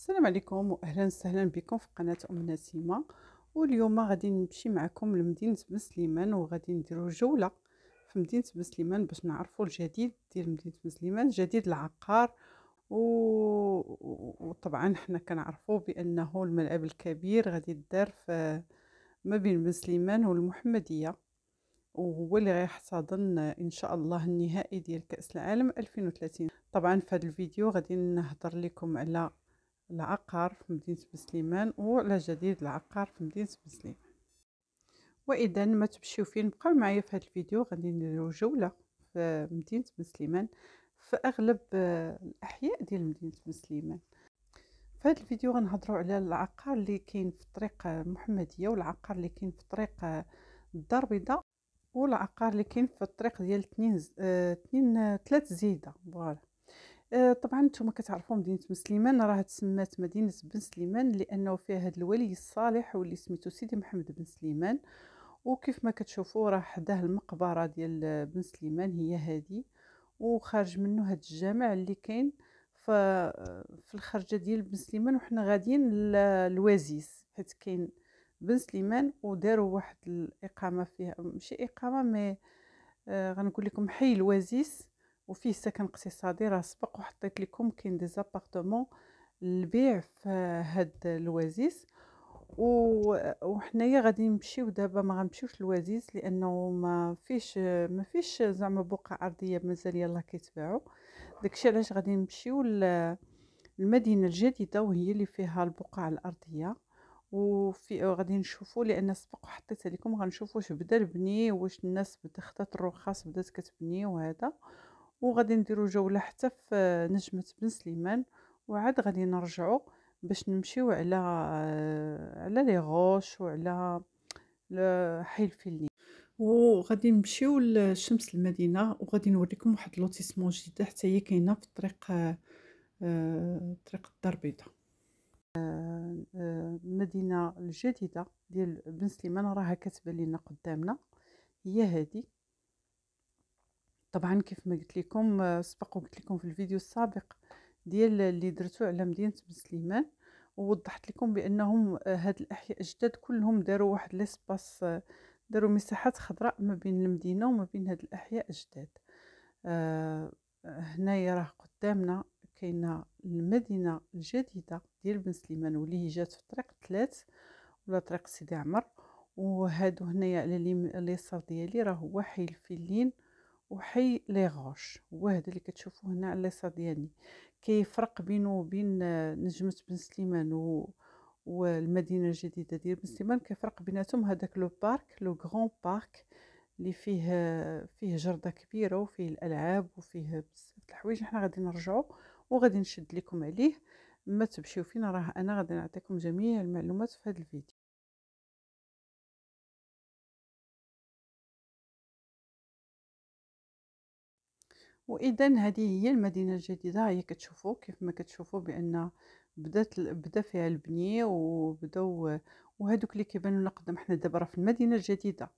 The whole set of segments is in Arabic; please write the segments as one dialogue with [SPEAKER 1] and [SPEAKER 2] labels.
[SPEAKER 1] السلام عليكم واهلا وسهلا بكم في قناه ام نسيمه واليوم غادي نمشي معكم لمدينه بن وغادي نديرو جوله في مدينه بن باش نعرفوا الجديد ديال مدينه بن جديد العقار و... وطبعا حنا كنعرفوا بانه الملعب الكبير غادي يدار في ما بين بن سليمان والمحمديه وهو اللي غيحتضن ان شاء الله النهائي ديال كاس العالم 2030 طبعا في هذا الفيديو غادي نهضر لكم على العقار في مدينة بسليمان وعلى جديد العقار في مدينة بسليمان وإذا ما تمشيو فين بقاو معايا في هذا الفيديو غادي نديرو جولة في مدينة بسليمان في أغلب آه، الأحياء ديال مدينة بسليمان في هذا الفيديو غنهضرو على العقار اللي كاين في طريق المحمديه آه، والعقار اللي كاين في طريق آه، الدار البيضاء والعقار اللي كاين في الطريق ديال تنين تنين تلات زيده فوالا آه، طبعا نتوما كتعرفوا مدينه بن سليمان راه تسمات مدينه بن سليمان لانه فيها هذا الولي الصالح واللي سميتو سيدي محمد بن سليمان وكيف ما كتشوفوا راه حداه المقبره ديال بن سليمان هي هذه وخارج منه هذا الجامع اللي كاين في الخرجه ديال بن سليمان وحنا غاديين للوازيس حيت كاين بن سليمان وداروا واحد الاقامه فيها ماشي اقامه مي آه، غنقول لكم حي الوازيس وفيه سكن اقتصادي راه سبق وحطيت لكم كاين دي زابارتمون للبيع في هاد الوازيس وحنايا غادي نمشيو دابا ما غنمشيوش للوازيس لانه ما فيش ما فيش زعما بقع ارضيه مازال يلاه كيتباعوا داكشي علاش غادي نمشيو المدينه الجديده وهي اللي فيها البقع الارضيه وفي غادي نشوفوا لان سبق وحطيت لكم غنشوفوا واش بدا البني واش الناس بدات خطات الرخص بدات كتبني وهذا وغادي نديرو جوله حتى في نجمه بن سليمان وعاد غادي نرجعو باش نمشيو على على لي غوش وعلى حي الفيلني وغادي نمشيو لشمس المدينه وغادي نوريكم واحد لوتيسمون جديد حتى هي كاينه في الطريق طريق الدار البيضاء المدينه الجديده ديال بن سليمان راها كتبان لينا قدامنا هي هذه طبعا كيف ما قلت لكم آه، سبق وقلت لكم في الفيديو السابق ديال اللي درتو على مدينه بن سليمان ووضحت لكم بانهم آه، هاد الاحياء الجداد كلهم داروا واحد ليسباس آه، داروا مساحات خضراء ما بين المدينه وما بين هاد الاحياء الجداد هنايا راه قدامنا كاينه المدينه الجديده ديال بن سليمان واللي هي جات في طريق 3 ولا طريق سيدي عمر وهادو هنايا على اليسار ديالي راه هو حي الفيلين وحي لي غوش هو هذا اللي كتشوفوا هنا على اليسار ديالي كيفرق بينه وبين نجمة بن سليمان و... والمدينه الجديده ديال بن سليمان كيفرق بيناتهم هذاك لو بارك لو غران بارك اللي فيه فيه جرده كبيره وفيه الالعاب وفيه بزاف الحوايج حنا غادي نرجعوا وغادي نشد لكم عليه ما تمشيو فين راه انا غادي نعطيكم جميع المعلومات في هذا الفيديو واذا هذه هي المدينه الجديده هي كتشوفوا كيف ما كتشوفوا بان بدات بدا فيها البني وبداو وهذوك اللي كيبانوا لنا قدام حنا دابا راه في المدينه الجديده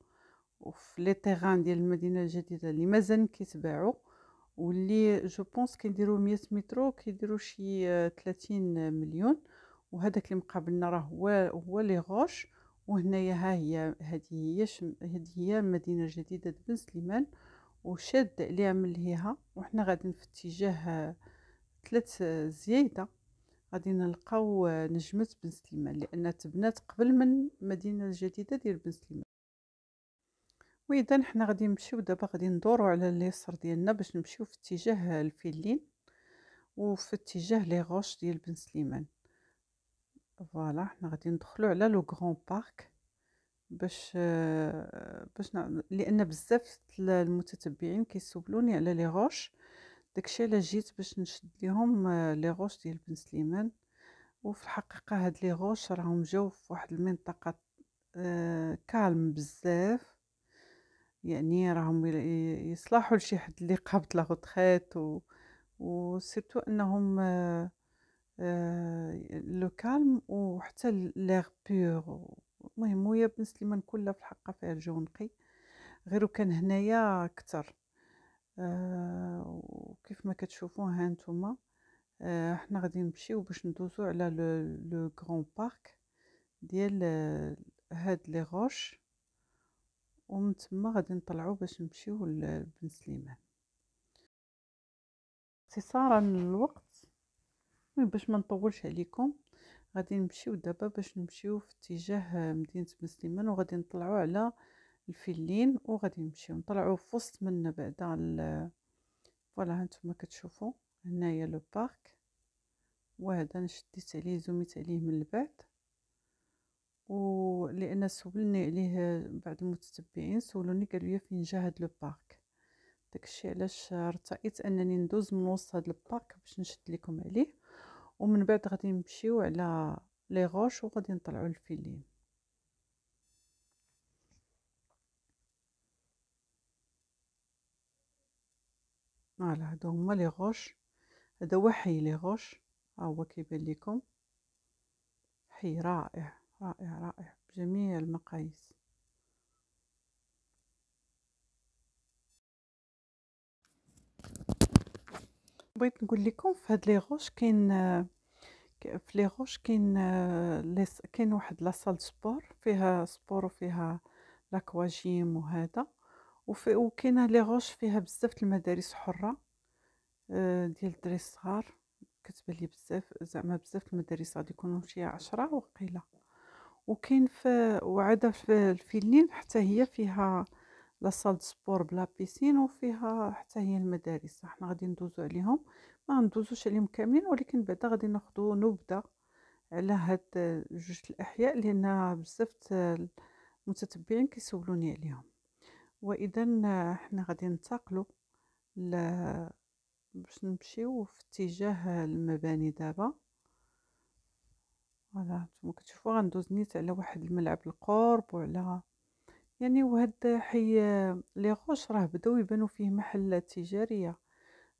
[SPEAKER 1] وفي لي تيغان ديال المدينه الجديده اللي مازال كيتباعوا واللي جو بونس كيديروا 100 مترو كيديروا شي 30 آه، مليون وهذاك اللي مقابلنا راه هو هو لي غوش وهنايا ها هي هذه هي هذه هي المدينه الجديده بن سليمان وشد عليها من لهيها وحنا غادي في اتجاه ثلاث زياده غادي نلقاو نجمة بن سليمان لان تبنات قبل من المدينه الجديده ديال بن سليمان واذا حنا غادي نمشيو دابا غادي ندورو على اليسر ديالنا باش نمشيو في اتجاه الفيلين وفي اتجاه لي غوش ديال بن سليمان فوالا حنا غادي ندخلو على لو غران بارك باش آه، باش نع... لان بزاف المتتبعين كيسولوني على لي غوش داكشي علاش جيت باش نشد ليهم آه، لي غوش ديال بن سليمان وفي الحقيقه هاد لي غوش راهم جاو في واحد المنطقه آه كالم بزاف يعني راهم يصلحوا لشي حد اللي قابط لا روتريت و وسيرتو انهم آه آه لو كالم وحتى لير بيور المهم ويا بن سليمان كلها في الحقه فيها الجو نقي غير وكان هنايا اكثر آه وكيف ما كتشوفوا ها نتوما آه حنا غادي نمشيو باش ندوزو على لو غران بارك ديال آه، هاد لي غوش ومن تما غادي نطلعو باش نمشيو لبن سليمان اختصارا المهم باش ما نطولش عليكم غادي نمشيو دابا باش نمشيو في اتجاه مدينه مسلمين وغادي نطلعو على الفيلين وغادي نمشيو نطلعو في وسط منا بعدا ال... فوالا هانتوما كتشوفوا هنايا لو بارك وهذا انا شديت عليه زوميت عليه من البعد ولان سولني عليه بعض المتتبعين سولوني قالوا لي فين جا هاد لو بارك داكشي علاش ارتئيت انني ندوز من وسط هاد البارك باش نشد لكم عليه ومن بعد غادي نمشيو على لي غوش وغادي نطلعو الفيلين فوالا هادو هما لي غوش هذا هو حي لي غوش ها هو كيبان لكم حي رائع رائع رائع بجميع المقاييس بغيت نقول لكم في هاد لي غوش كاين في لي غوش كاين كاين واحد لاصال سبور فيها سبور وفيها لاكواجيم وهذا وفي وكاينه لي غوش فيها بزاف المدارس حره آه، ديال الدراري الصغار كتبان لي بزاف زعما بزاف المدارس غادي يكونوا شي عشرة وقيله وكاين في وعاده في الفيلين حتى هي فيها لا سال سبور بلا بيسين وفيها حتى هي المدارس حنا غادي ندوزو عليهم ما ندوزوش عليهم كاملين ولكن بعدا غادي ناخدو نبذه على هاد جوج الاحياء لان بزاف المتتبعين كيسولوني عليهم واذا حنا غادي ننتقلوا ل باش نمشيو في اتجاه المباني دابا فوالا كما كتشوفوا غندوز نيت على واحد الملعب القرب وعلى يعني وهاد حي لي غوش راه بداو يبانو فيه محلات تجاريه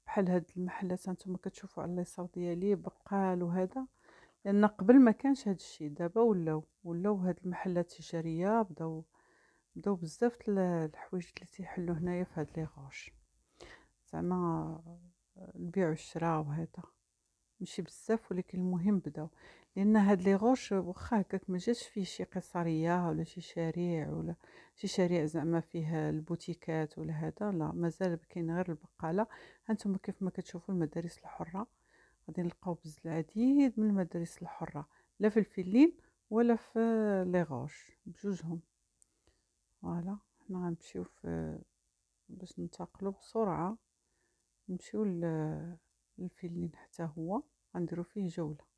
[SPEAKER 1] بحال هاد المحلات هانتوما كتشوفوا على اليسار ديالي بقال وهذا لان قبل ما كانش هاد الشيء دابا ولاو ولاو هاد المحلات التجاريه بداو بداو بزاف الحوايج اللي تيحلو هنايا في هاد لي غوش زعما البيع والشراء وهذا ماشي بزاف ولكن المهم بداو لان هاد لي غوش واخا هكاك ما جاش فيه شي قصريه ولا شي شارع ولا شي شارع زعما فيه البوتيكات ولا هذا لا مازال كاين غير البقاله هانتوما كيف ما كتشوفوا المدارس الحره غادي نلقاو بزاف العديد من المدارس الحره لا في الفلين ولا في لي غوش بجوجهم فوالا حنا غنمشيو في باش ننتقلوا بسرعه نمشيو للفيلين حتى هو غنديرو فيه جوله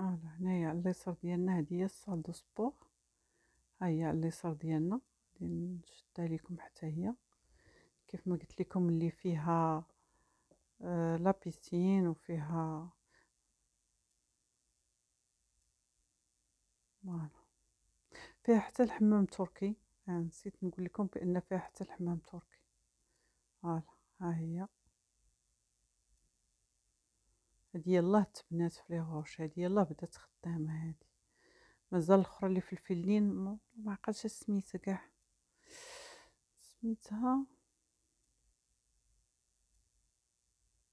[SPEAKER 1] اه هنايا اليسار ديالنا هادي هي الصال دو سبور ها هي اليسر ديالنا غادي نشدها لكم حتى هي كيف ما قلت لكم اللي فيها آه، لا لابيسين وفيها فوالا فيها حتى الحمام تركي آه، نسيت نقول لكم بان فيها حتى الحمام تركي فوالا ها هي هادي يلاه تبنات في لي غوش هادي يلاه بدات خدامه هادي مازال الاخرى اللي في الفلين ما عقلتش سميتها كاع سميتها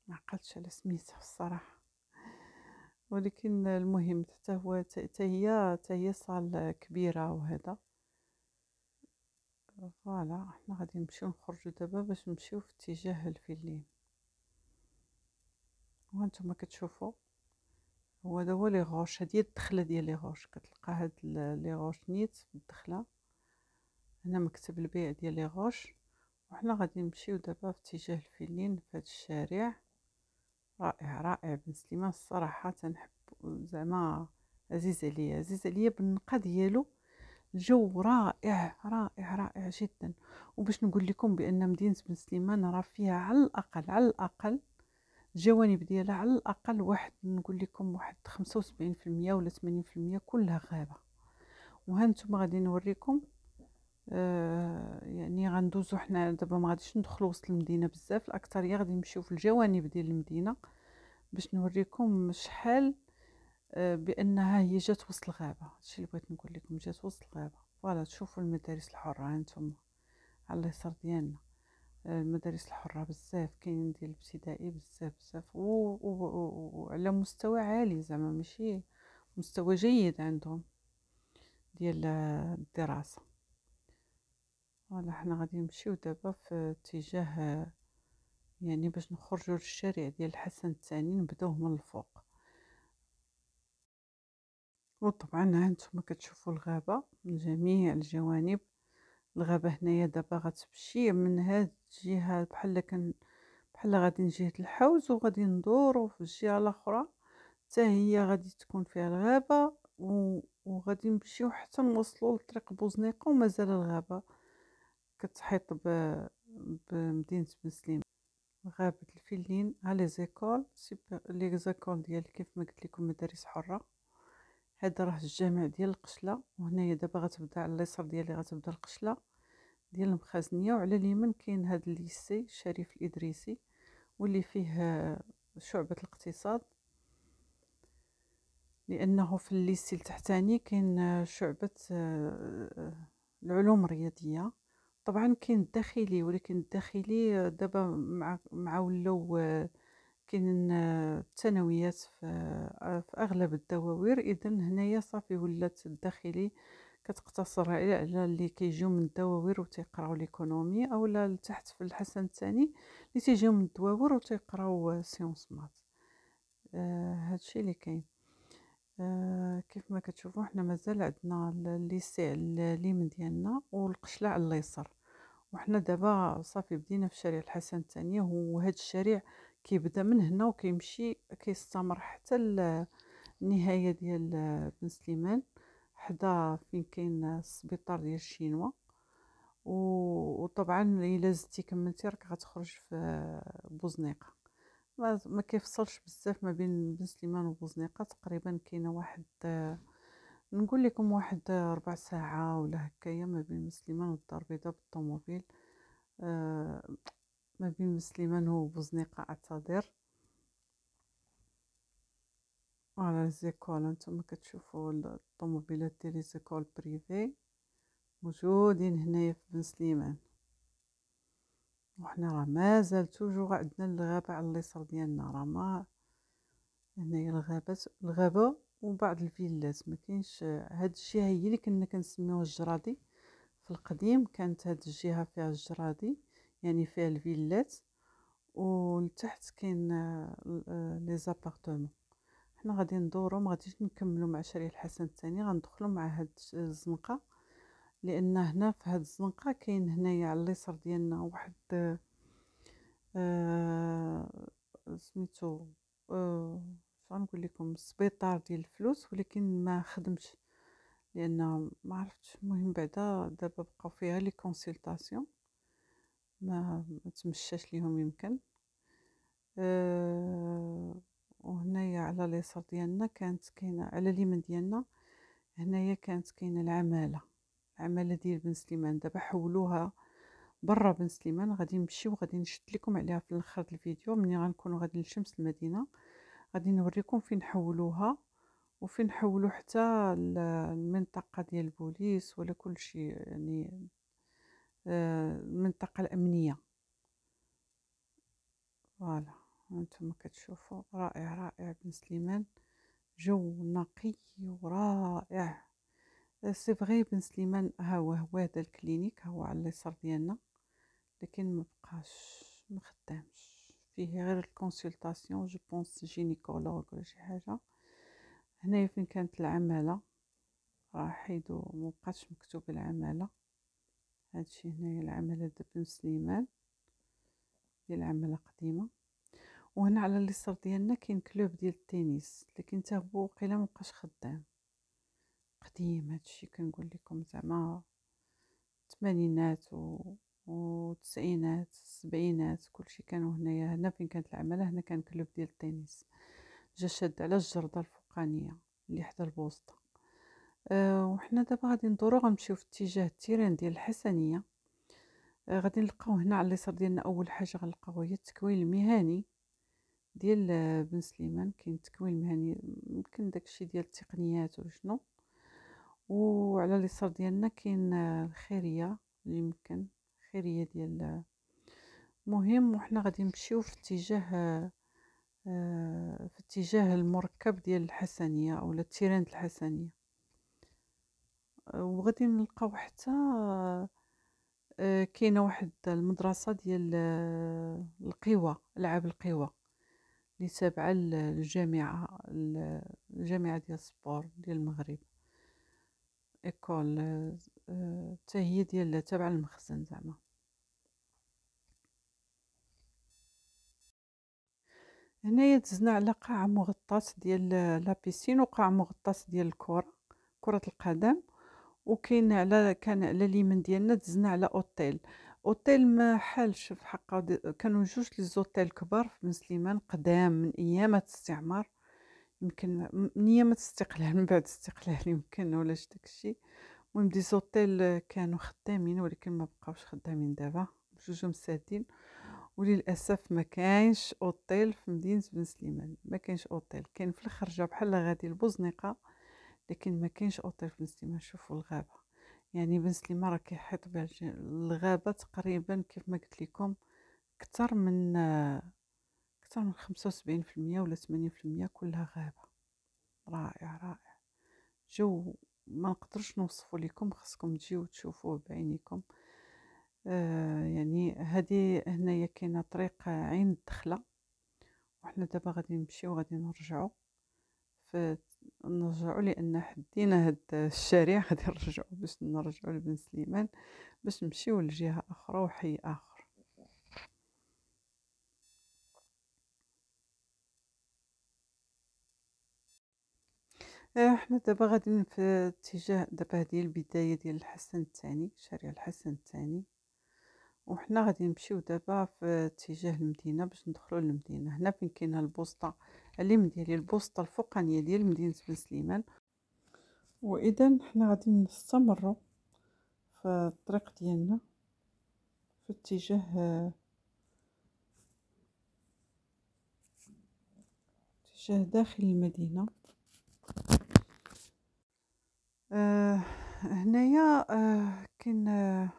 [SPEAKER 1] ما عقلتش على سميتها الصراحه ولكن المهم حتى هو حتى هي حتى هي صال كبيره وهذا فوالا حنا غادي نمشيو نخرجو دابا باش نمشيو في اتجاه الفلين وهانتوما كتشوفوا هو هذا هو لي غوش هذه هي الدخله ديال لي غوش كتلقى هاد لي غوش نيت بالدخله هنا مكتب البيع ديال لي غوش وحنا غادي نمشيو دابا في اتجاه الفيلين في هاد الشارع رائع رائع بن سليمان الصراحه تنحب زعما عزيز عليا عزيز عليا بالنقه ديالو الجو رائع رائع رائع جدا وباش نقول لكم بان مدينه بن سليمان راه فيها على الاقل على الاقل الجوانب ديالها على الاقل واحد نقول لكم واحد 75% ولا 80% كلها غابه وهانتم غادي نوريكم آه يعني غندوزو حنا دابا ما غاديش ندخلو وسط المدينه بزاف الاكثريه غادي نمشيو في الجوانب ديال المدينه باش نوريكم شحال آه بانها هي جات وسط الغابه هادشي اللي بغيت نقول لكم جات وسط الغابه فوالا تشوفوا المدارس الحره هانتوما على اليسار ديالنا المدارس الحره بزاف كاين ديال الابتدائي بزاف بزاف وعلى مستوى عالي زعما ماشي مستوى جيد عندهم ديال الدراسه ولا حنا غادي نمشيو دابا في اتجاه يعني باش نخرجوا للشارع ديال الحسن الثاني نبداوه من الفوق وطبعا هانتوما كتشوفوا الغابه من جميع الجوانب الغابه هنايا دابا غتمشي من هاد الجهه بحال كان بحال غادي لجهه الحوز وغادي ندورو في الجهه الاخرى تا هي غادي تكون فيها الغابه و... وغادي نمشيو حتى نوصلو لطريق بوزنيقه ومازال الغابه كتحيط ب... بمدينه بن سليم غابه الفيلين على زيكول سيب... لي زيكول ديال كيف ما قلت لكم مدارس حره هذا راه الجامع ديال القشله وهنايا دابا غتبدا على اليسار ديالي غتبدا القشله ديال المخازنيه وعلى اليمين كاين هذا الليسي الشريف الادريسي واللي فيه شعبه الاقتصاد لانه في الليسي التحتاني كاين شعبه العلوم الرياضيه طبعا كاين الداخلي ولكن الداخلي دابا مع مع ولاو كاينين الثانويات في اغلب الدواوير اذا هنايا صافي ولات الداخلي كتقتصر على اللي كيجيو من الدواوير وتيقراو ليكونومي اولا لتحت في الحسن الثاني اللي تيجيو من الدواوير وتيقراو سيونس مات آه هادشي اللي كاين آه كيف ما كتشوفوا حنا مازال عندنا الليسي على اليمين ديالنا والقشله على اليسار وحنا دابا صافي بدينا في شارع الحسن الثاني وهاد الشارع كيبدا من هنا وكيمشي كيستمر حتى النهايه ديال بن سليمان حدا فين كاين السبيطار ديال الشينوا وطبعا الا زدتي كملتي راك غتخرج في بوزنيقه ما, ما كيفصلش بزاف ما بين بن سليمان وبوزنيقه تقريبا كاينه واحد نقول لكم واحد ربع ساعه ولا هكايا ما بين بن سليمان والدار البيضاء بالطوموبيل آه، ما بين مسلمان بوزنيقة أعتذر على زيكول انتم كتشوفوا الطوموبيلات ديال زيكول بريفي موجودين هنايا في بن سليمان وحنا راه مازال توجور عندنا الغابه على اليسر ديالنا راه ما هنايا الغابات الغابه وبعض الفيلات ما كاينش هاد الجهه هي اللي كنا كنسميوه الجرادي في القديم كانت هاد الجهه فيها الجرادي يعني فيها الفيلات ولتحت كاين آه، لي زابارتمون حنا غادي ندورو ما غاديش نكملو مع شارع الحسن الثاني غندخلو مع هاد الزنقه لان هنا في هاد الزنقه كاين هنايا على اليسار ديالنا واحد آه، سميتو آه غنقول لكم سبيطار ديال الفلوس ولكن ما خدمش لان ما عرفتش المهم بعدا دابا بقاو فيها لي كونسلطاسيون ما تمشاش ليهم يمكن أه وهنايا على اليسار ديالنا كانت كاينه على اليمين ديالنا هنايا كانت كاينه العماله العماله ديال بن سليمان دابا حولوها برا بن سليمان غادي نمشي وغادي نشد لكم عليها في الاخر الفيديو ملي غنكونوا غادي لشمس المدينه غادي نوريكم فين حولوها وفين حولوا حتى المنطقه ديال البوليس ولا كل شيء يعني المنطقة آه، الأمنية فوالا هانتوما كتشوفوا رائع رائع بن سليمان جو نقي ورائع سي فغي بن سليمان ها هو هو هذا الكلينيك هو على اليسار ديالنا لكن ما بقاش ما خدامش فيه غير الكونسلطاسيون جو بونس جينيكولوج ولا شي حاجه هنايا فين كانت العماله راه حيدو مبقاش مكتوب العماله هادشي هنايا د بن سليمان ديال عملة قديمة وهنا على اليسار ديالنا كاين كلوب ديال التنس لكن تا هو وقيلا مبقاش خدام قديم هادشي كنقول لكم زعما تمانينات و وتسعينات السبعينات كلشي كانوا هنايا هنا فين كانت العمله هنا كان كلوب ديال التنس جا شاد على الجرده الفوقانيه اللي حدا البوسطه آه، وحنا دابا غادي ندورو غنمشيو في اتجاه التيران ديال الحسنيه آه، غادي نلقاو هنا على اليسار ديالنا اول حاجه غنلقاو هي التكوين المهني ديال آه، بن سليمان كاين التكوين المهني يمكن داكشي ديال التقنيات وشنو وعلى اليسار ديالنا كاين الخيريه اللي يمكن الخيريه ديال مهم وحنا غادي نمشيو في اتجاه في اتجاه المركب ديال الحسنيه او التيران الحسنيه وغادي نلقاو حتى آه، كاينه واحد المدرسه ديال آه، القوى العاب القوى اللي تابعه للجامعه الجامعه ديال السبور ديال المغرب ايكول آه، حتى هي ديال تابعه للمخزن زعما هنايا دزنا على قاع مغطاه ديال لابيسين وقاع مغطاه ديال الكره كره القدم وكاين على كان على اليمين ديالنا دزنا على اوتيل اوتيل ما حالش في حقا كانوا جوج لي زوتيل كبار في بن سليمان قدام من ايامات الاستعمار يمكن من ايامات الاستقلال من بعد الاستقلال يمكن ولا داكشي المهم دي زوتيل كانوا خدامين ولكن ما بقاوش خدامين دابا جوج مسادين وللاسف ما كاينش اوتيل في مدينه بن سليمان ما كاينش اوتيل كاين في الخرجه بحال غادي البوزنيقه لكن ما كانش اوتيل بن سليمان شوفوا الغابه يعني سليمان راه كيحيط بها الغابة تقريبا كيف ما قلت لكم أكثر من أكثر من خمسة وسبعين في المية ولا ثمانين في المية كلها غابة رائع رائع جو ما نقدرش نوصفه لكم خصكم تجيو تشوفوه بعينيكم آه يعني هذه هنايا كاينه طريق عين الدخله وحنا دابا غادي نمشيو وغادي نرجعو فنرجعوا لان حدينا هاد الشارع غادي نرجعوا باش نرجعوا لبن سليمان باش نمشيو لجهه اخرى وحي اخر احنا آه، دابا غادي في اتجاه دابا هذه البدايه ديال الحسن الثاني شارع الحسن الثاني وحنا غادي نمشيو دابا في اتجاه المدينه باش ندخلو للمدينه هنا فين كاينه البوسطه اللي ديالي البوسطه الفوقانيه ديال مدينه بن سليمان واذا حنا غادي نستمروا في الطريق ديالنا في اتجاه اتجاه داخل المدينه آه هنايا آه كاين آه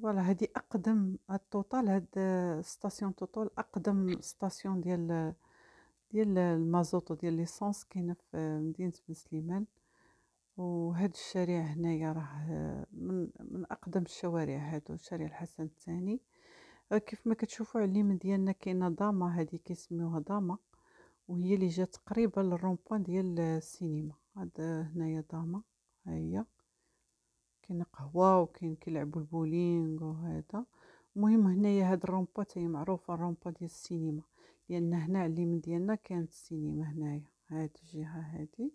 [SPEAKER 1] فوالا هادي اقدم التوتال هاد ستاسيون توتال اقدم ستاسيون ديال ديال المازوط ديال ليسونس كاينه في مدينه بن سليمان وهاد الشارع هنايا راه من من اقدم الشوارع هادو شارع الحسن الثاني آه، كيف ما كتشوفوا على اليمين ديالنا كاينه ضامه هادي كيسميوها ضامه وهي اللي جات قريبه للرونبوان ديال السينما هاد هنايا ضامه ها هي كاين قهوة وكاين كيلعبوا البولينغ وهذا المهم هنايا هاد الرومبا تاهي معروفة الرومبا ديال السينما لان هنا اليمين ديالنا كانت السينما هنايا هاد الجهة هادي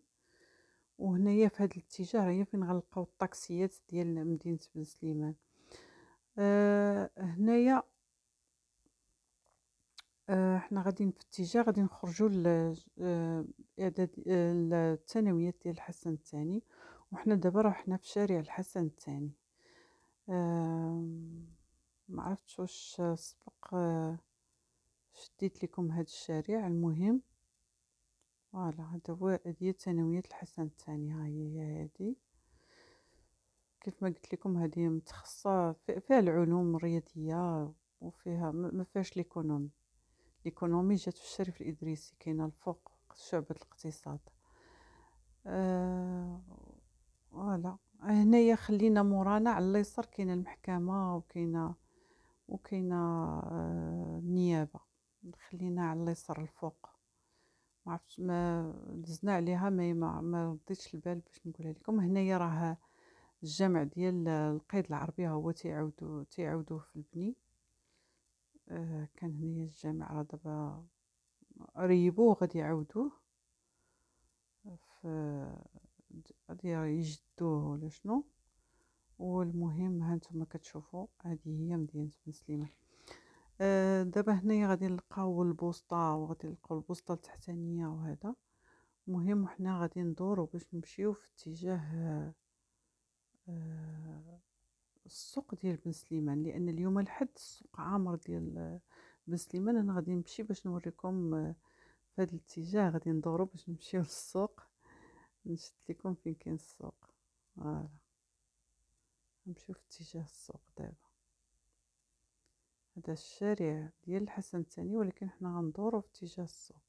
[SPEAKER 1] وهنايا في هاد الاتجاه هي فين غنلقاو الطاكسيات ديال مدينة بن سليمان آه هنايا آه حنا غاديين في اتجاه غادي نخرجوا الاعداد آه، آه، الثانويات ديال الحسن الثاني وإحنا دابا روحنا في شارع الحسن الثاني ما عرفتش واش سبق آه، شديت لكم هذا الشارع المهم فوالا هذا هو هذه ثانويه الحسن الثاني ها هي هذه كيف ما قلت لكم هذه متخصصه فيها العلوم الرياضيه وفيها ما فيهاش ليكونومي ليكونومي جات في الشريف الادريسي كاينه الفوق شعبه الاقتصاد آه فوالا هنايا خلينا مورانا على اليسار كاينه المحكمه وكاينه وكاينه آه، النيابه خلينا على اليسار الفوق ما عرفتش ما دزنا عليها ما ما, رديتش البال باش نقولها لكم هنايا راه الجمع ديال القيد العربي هو تيعاودو تيعاودوه في البني آه كان هنايا الجامع راه دابا ريبوه غادي يعاودوه في غادي يجدوه ولا شنو والمهم ها نتوما كتشوفوا هذه هي مدينه بن سليمان آه دابا هنايا غادي نلقاو البوسطه وغادي نلقاو البوسطه التحتانيه وهذا المهم وحنا غادي ندورو باش نمشيو في اتجاه آه آه السوق ديال بن سليمان لان اليوم الحد السوق عامر ديال آه، بن سليمان انا غادي نمشي باش نوريكم آه، في هذا الاتجاه غادي ندورو باش نمشيو للسوق نشد لكم فين كاين السوق فوالا نمشيو في اتجاه السوق دابا هذا الشارع ديال الحسن الثاني ولكن حنا غندورو في اتجاه السوق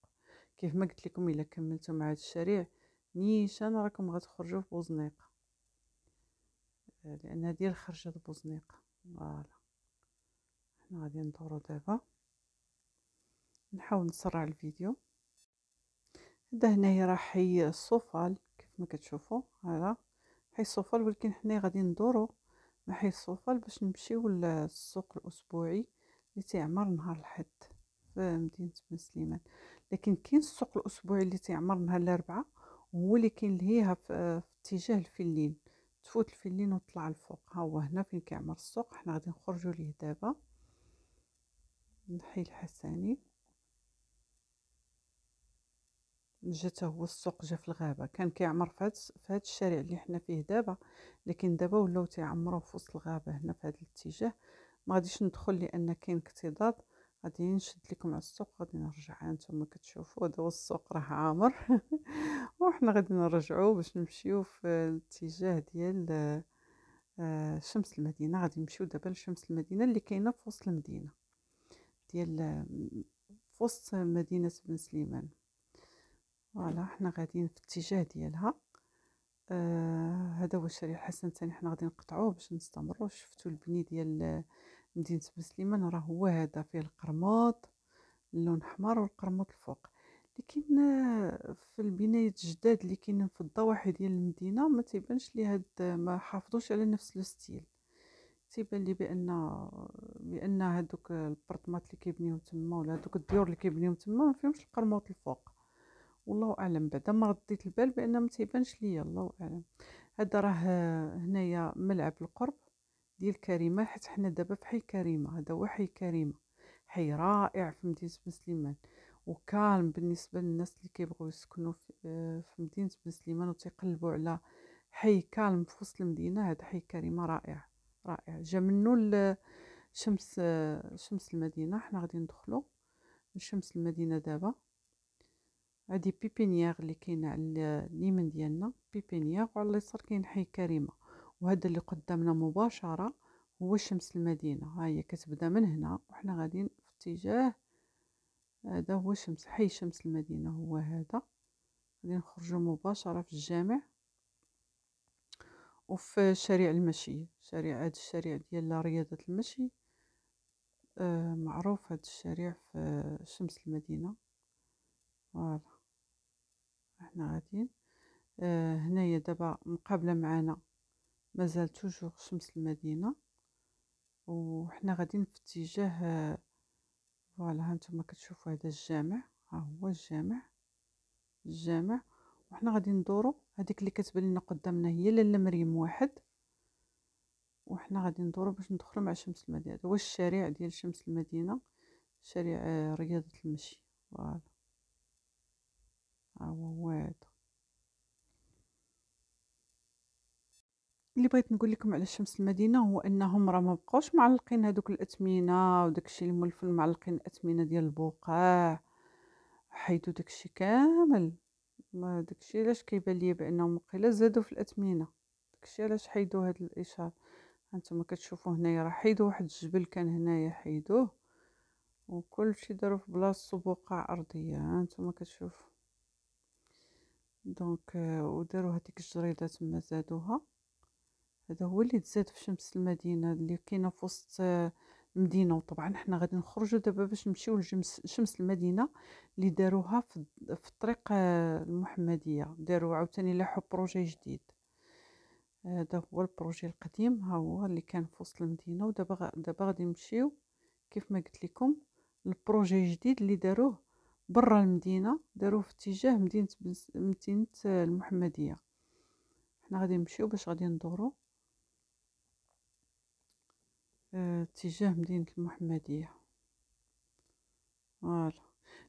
[SPEAKER 1] كيف ما قلت لكم الا كملتو مع هذا الشارع نيشان راكم غتخرجوا في بوزنيقه لان هذه الخرجه بوزنيقه فوالا حنا غادي ندورو دابا نحاول نسرع الفيديو هذا هنايا راه حي الصوفال كما كتشوفوا هذا حي الصوفال ولكن حنا غادي ندورو مع حي الصوفال باش نمشيو للسوق الاسبوعي اللي تيعمر نهار الحد في مدينه بن سليمان لكن كاين السوق الاسبوعي اللي تيعمر نهار الاربعاء هو اللي كنلهيها في اتجاه الفلين تفوت الفلين وتطلع الفوق ها هو هنا فين كيعمر السوق حنا غادي نخرجوا ليه دابا نحي الحساني جا هو السوق جا في الغابه كان كيعمر في هاد الشارع اللي حنا فيه دابا لكن دابا ولاو تيعمروا في وسط الغابه هنا في هاد الاتجاه ما غاديش ندخل لان كاين اكتضاد غادي نشد لكم على السوق غادي نرجع هانتوما كتشوفوا هذا هو السوق راه عامر وحنا غادي نرجعوا باش نمشيو في الاتجاه ديال آه، شمس المدينه غادي نمشيو دابا لشمس المدينه اللي كاينه في وسط المدينه ديال آه، في وسط مدينه بن سليمان فوالا حنا غاديين في الاتجاه ديالها آه هذا هو الشارع الحسن الثاني حنا غادي نقطعوه باش نستمروا شفتوا البني ديال مدينه بسليمان راه هو هذا فيه القرموط اللون احمر والقرموط الفوق لكن آه، في البنايات الجداد اللي كاينين في الضواحي ديال المدينه ما تيبانش لي هاد ما حافظوش على نفس الستيل تيبان لي بان بان هادوك البرطمات اللي كيبنيو تما ولا هادوك الديور اللي كيبنيو تما ما فيهمش القرموط الفوق والله اعلم بعدا ما غديت البال بان ما تيبانش ليا الله اعلم هذا راه هنايا ملعب القرب ديال كريمه حيت حنا دابا في حي كريمه هذا هو حي كريمه حي رائع في مدينه بن سليمان وكالم بالنسبه للناس اللي كيبغيو يسكنوا في آه، مدينه بن سليمان وتيقلبوا على حي كالم في وسط المدينه هذا حي كريمه رائع رائع جا منو شمس آه، شمس المدينه حنا غادي ندخلو من شمس المدينه دابا هادي بيبينيير اللي كاينه على اليمين ديالنا بيبينيير وعلى اليسار كاين حي كريمه وهذا اللي قدامنا مباشره هو شمس المدينه ها هي كتبدا من هنا وحنا غاديين في اتجاه هذا هو شمس حي شمس المدينه هو هذا غادي نخرجوا مباشره في الجامع وفي شارع المشي شارع هاد الشارع ديال رياضه المشي آه معروف هاد الشارع في شمس المدينه فوالا احنا غاديين آه هنايا دابا مقابله معانا مازال توجور شمس المدينه وحنا غاديين في اتجاه آه، فوالا هانتوما كتشوفو كتشوفوا هذا الجامع ها هو الجامع الجامع وحنا غادي ندورو هذيك اللي كتبان لنا قدامنا هي لاله مريم واحد وحنا غادي ندورو باش ندخلو مع شمس المدينه هو الشارع ديال شمس المدينه شارع آه، رياضه المشي فوالا world اللي بغيت نقول لكم على شمس المدينه هو انهم راه ما بقاوش معلقين هذوك الاثمنه وداكشي الملفل معلقين الاثمنه ديال البقاع حيدو داكشي كامل ما داكشي علاش كيبان ليا بانهم قيل زادوا في الاثمنه داكشي علاش حيدو هذا الاشاره هانتوما كتشوفوا هنايا راه حيدو واحد الجبل كان هنايا حيدوه وكلشي داروا في بلاصتو بقاع ارضيه هانتوما كتشوفوا دونك آه، وداروا هذيك الجريده تما زادوها هذا هو اللي تزاد في شمس المدينه اللي كاينه في وسط المدينه آه، وطبعا حنا غادي نخرجوا دابا باش نمشيو لشمس شمس المدينه اللي داروها في, في الطريق آه، المحمديه داروا عاوتاني لاحوا بروجي جديد هذا هو البروجي القديم ها هو اللي كان في وسط المدينه ودابا دابا غادي نمشيو كيف ما قلت لكم البروجي الجديد اللي داروه برا المدينة داروه في اتجاه مدينة بنس... مدينة المحمدية حنا غادي نمشيو باش غادي ندورو آه، اتجاه مدينة المحمدية فوالا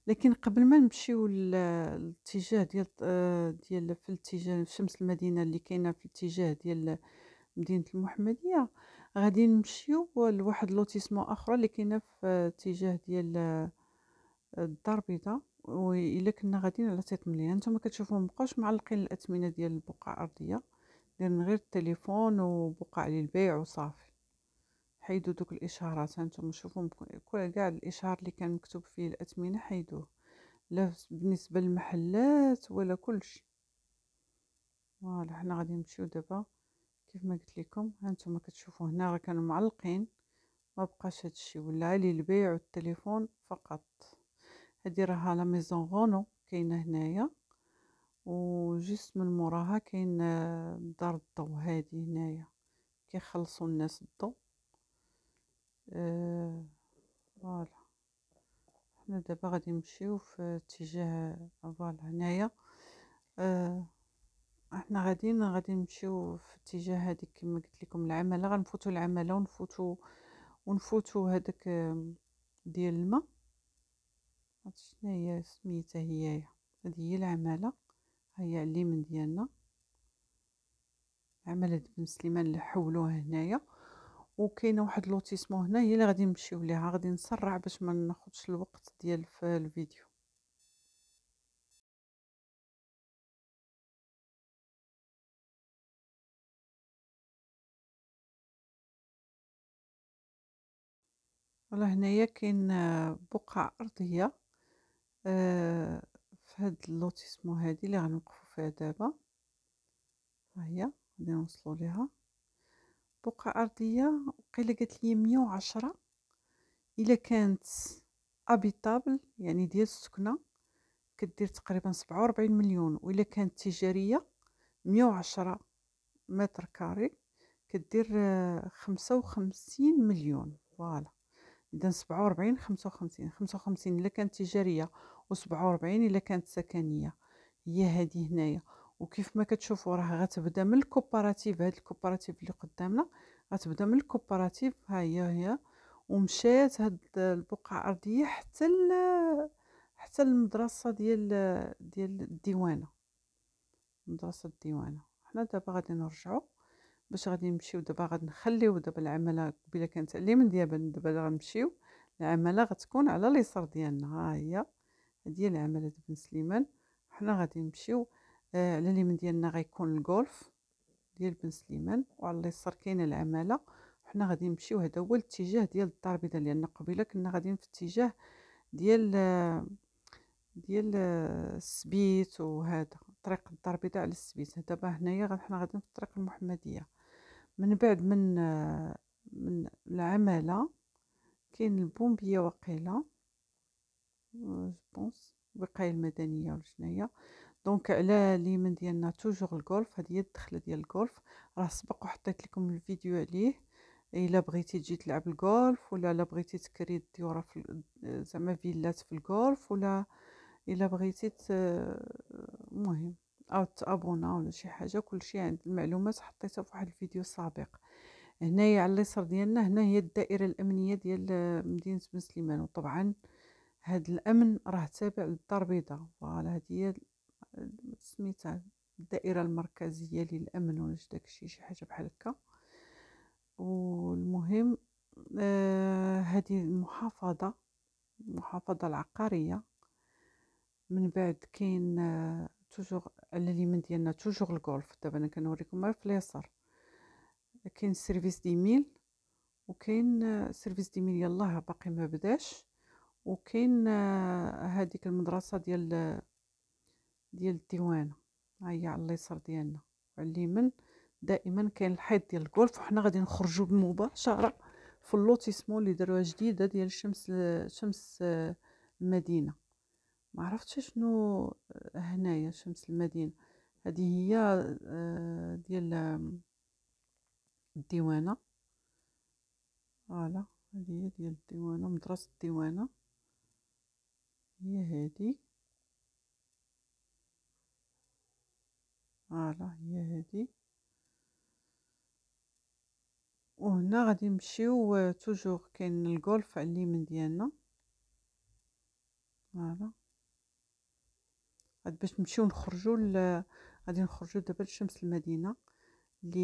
[SPEAKER 1] لكن قبل ما نمشيو للاتجاه ديال آه، ديال في الاتجاه شمس المدينة اللي كاينة في الاتجاه ديال مدينة المحمدية غادي نمشيو لواحد لوتيسمون اخرى اللي كاينة في اتجاه ديال الدار بيضاء وإلا كنا غاديين على سيط مليان نتوما كتشوفو مبقاوش معلقين الأثمنة ديال البقع الأرضية دايرين غير التليفون وبقع للبيع وصافي حيدو دوك الإشهارات هانتوما شوفو كاع الإشهار اللي كان مكتوب فيه الأثمنة حيدوه لا بالنسبة للمحلات ولا كلشي فوالا حنا غادي نمشيو دابا كيف ما قلت لكم هانتوما كتشوفو هنا راه كانوا معلقين ما بقاش هادشي ولا للبيع البيع والتليفون فقط هادي راها لا ميزون غونو كاينه هنايا وجست من موراها كاين آه، دار الضو هادي هنايا كيخلصوا الناس الضو آه فوالا حنا دابا غادي نمشيو في اتجاه فوالا هنايا آه احنا غاديين غادي نمشيو في اتجاه هذيك كما قلت لكم العمله غنفوتوا العمله ونفوتوا ونفوتوا هذاك آه، ديال الماء عرفت شنو هي سميتها هي هادي هي العماله هي الليمن ديالنا عمالة بن سليمان اللي حولوها هنايا وكاينه واحد لوتيسمون هنا هي اللي غادي نمشيو ليها غادي نسرع باش ما ناخذش الوقت ديال في الفيديو والله هنايا كاين بقعه ارضيه آه، في هاد اللوتيسمو هادي اللي غنوقفو فيها دابا ها هي غادي نوصلو ليها بقعة أرضية وقيلة قالت لي مية وعشرة إلا كانت أبيطابل يعني ديال السكنة كدير تقريبا سبعة وربعين مليون وإلا كانت تجارية مية وعشرة متر كاري كدير آه، خمسة وخمسين مليون فوالا اذا 47 55 55 الا كانت تجاريه و47 الا كانت سكنيه هي هذه هنايا وكيف ما كتشوفوا راه غتبدا من الكوبراتيف هاد الكوبراتيف اللي قدامنا غتبدا من الكوبراتيف ها هي هي ومشات هاد البقعه الارضيه حتى حتى المدرسه ديال ديال الديوانه مدرسه الديوانه حنا دابا غادي نرجعوا باش غادي نمشيو دابا غادي نخليو دابا العمله قبيله كانت على من ديالنا دابا غنمشيو العمله غتكون على اليسار ديالنا ها هي هذه العمله بن سليمان حنا غادي نمشيو آه على اليمين ديالنا غيكون الجولف ديال بن سليمان وعلى اليسار كاينه العمله حنا غادي نمشيو هذا هو الاتجاه ديال الدار البيضاء لان قبيله كنا غاديين في اتجاه ديال آه، ديال آه، السبيت وهذا طريق الدار البيضاء على السبيت دابا هنايا حنا غاديين في الطريق المحمديه من بعد من من العمالة كاين البومبية وقيلة جوبونس الوقاية المدنية ولا شناهي دونك على ليمن ديالنا توجور الجولف هذه هي الدخله ديال الجولف راه سبق وحطيت لكم الفيديو عليه الا بغيتي تجي تلعب الجولف ولا الا بغيتي تكري الديوره في زعما فيلات في الجولف ولا الا بغيتي المهم او تابونا ولا شي حاجه كلشي عند المعلومات حطيتها في واحد الفيديو سابق هنايا على اليسار ديالنا هنا هي الدائره الامنيه ديال مدينه بن سليمان وطبعا هاد الامن راه تابع للدار البيضاء فوالا هادي هي سميتها الدائره المركزيه للامن ولا داكشي شي حاجه بحال هكا والمهم آه هذه المحافظه المحافظه العقاريه من بعد كاين آه توجور على اليمين ديالنا توجور الجولف دابا انا كنوريكم غير في اليسار كاين سيرفيس دي ميل وكاين سيرفيس دي ميل يلاه باقي ما بداش وكاين هذيك المدرسه ديال ديال الديوانه ها هي على اليسار ديالنا وعلى اليمين دائما كاين الحيط ديال الجولف وحنا غادي نخرجوا مباشره في اللوتيسمون اللي داروها جديده ديال شمس شمس المدينه ما عرفتش شنو آه، هنايا شمس المدينه هذه هي آه، ديال الديوانه فوالا هذه هي ديال الديوانه مدرسه الديوانه هي هذه فوالا هي هذه وهنا غادي نمشيو توجور آه، كاين الجولف على اليمين ديالنا فوالا عاد باش نمشيو نخرجوا غادي نخرجوا دابا لشمس المدينه اللي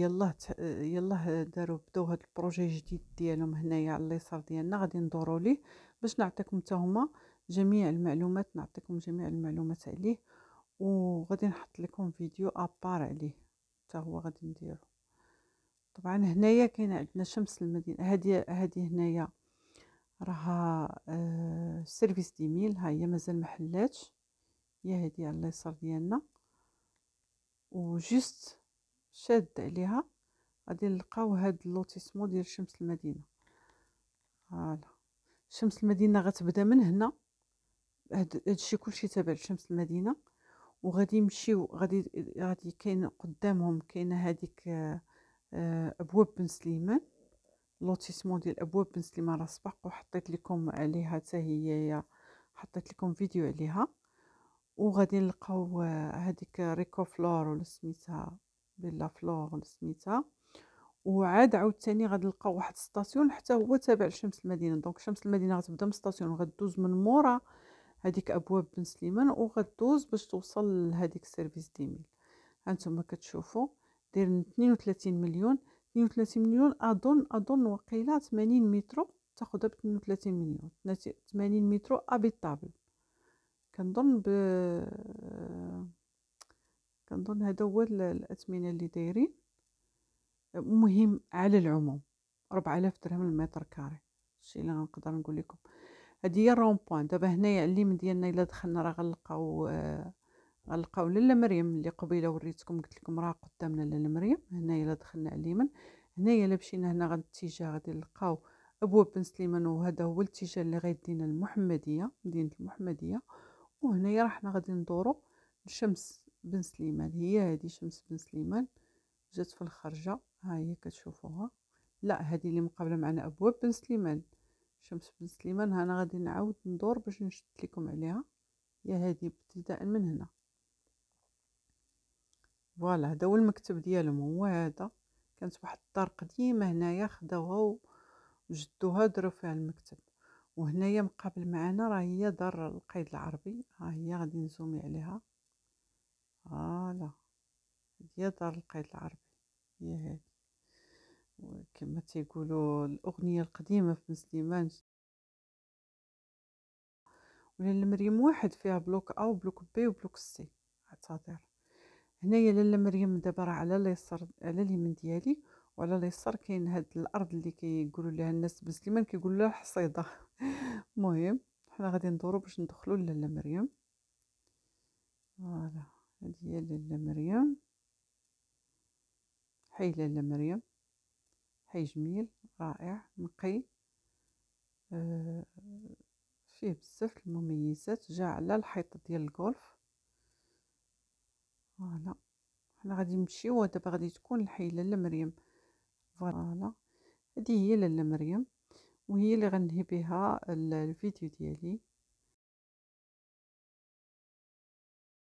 [SPEAKER 1] يلاه يلاه داروا بداو هاد البروجي جديد ديالهم هنايا على اليسار ديالنا غادي ندوروا ليه باش نعطيكم حتى هما جميع المعلومات نعطيكم جميع المعلومات عليه وغادي نحط لكم فيديو ابار عليه حتى هو غادي نديرو طبعا هنايا كاين عندنا شمس المدينه هذه هذه هنايا راها آه سيرفيس ديميل ها هي مازال محلاتش هي هذه على اليسار ديالنا وجست شاد عليها غادي نلقاو هاد اللوتيسمون ديال شمس المدينه فوالا شمس المدينه غتبدا من هنا هاد هادشي كلشي تابع لشمس المدينه وغادي يمشيو غادي غادي كاين قدامهم كاينه هذيك آه، آه، ابواب بن سليمان لوتيسمون ديال ابواب بن سليمان راه سبق وحطيت لكم عليها حتى هي حطيت لكم فيديو عليها وغادي نلقاو هذيك آه، ريكو فلور ولا سميتها بيلا فلور ولا سميتها وعاد عاوتاني غادي نلقاو واحد ستاسيون حتى هو تابع لشمس المدينه دونك شمس المدينه غتبدا من ستاسيون وغدوز من مورا هذيك ابواب بن سليمان وغدوز باش توصل لهذيك سيرفيس ديميل هانتوما كتشوفوا دايرين 32 مليون 32 مليون اظن اظن وقيله 80 مترو تاخذها ب 32 مليون 80 مترو ابيطابل كنظن ب كنظن هذا هو الاثمنه اللي دايرين مهم على العموم 4000 درهم المتر كاري الشيء اللي غنقدر نقول لكم هذه هي الرون بوين دابا هنايا الليم ديالنا الا دخلنا راه غنلقاو غنلقاو لالا مريم اللي قبيله وريتكم قلت لكم راه قدامنا لالا مريم هنايا الا دخلنا على اليمين هنايا الا مشينا هنا غادي الاتجاه غادي نلقاو ابواب بن سليمان وهذا هو الاتجاه اللي غيدينا المحمديه مدينه المحمديه وهنايا راه حنا غادي ندورو لشمس بن سليمان هي هذه شمس بن سليمان جات في الخرجه ها هي كتشوفوها لا هذه اللي مقابله معنا ابواب بن سليمان شمس بن سليمان ها انا غادي نعاود ندور باش نشد لكم عليها هي هذه ابتداء من هنا فوالا هذا هو المكتب ديالهم هو هذا كانت واحد الدار قديمه هنايا خداوها وجدوها درو فيها المكتب وهنايا مقابل معانا راه هي دار القيد العربي ها هي غادي نزومي عليها فوالا هي دار القيد العربي هي هادي وكما تيقولوا الاغنيه القديمه في سليمان ولا مريم واحد فيها بلوك ا بلوك بي وبلوك سي اعتذر هنايا لالا مريم دابا راه على اليسار على اليمين ديالي وعلى اليسار كاين هاد الارض اللي كيقولوا لها الناس بن سليمان كيقولوا لها حصيده المهم حنا غادي ندورو باش ندخلو آه، لالا مريم فوالا هادي هي لالا مريم حي لاله مريم حي جميل رائع نقي فيه بزاف المميزات جا على الحيط ديال الكولف فوالا حنا غادي نمشيو ودابا غادي تكون الحي لاله مريم فوالا هادي هي لاله مريم وهي اللي غنهي بها الفيديو ديالي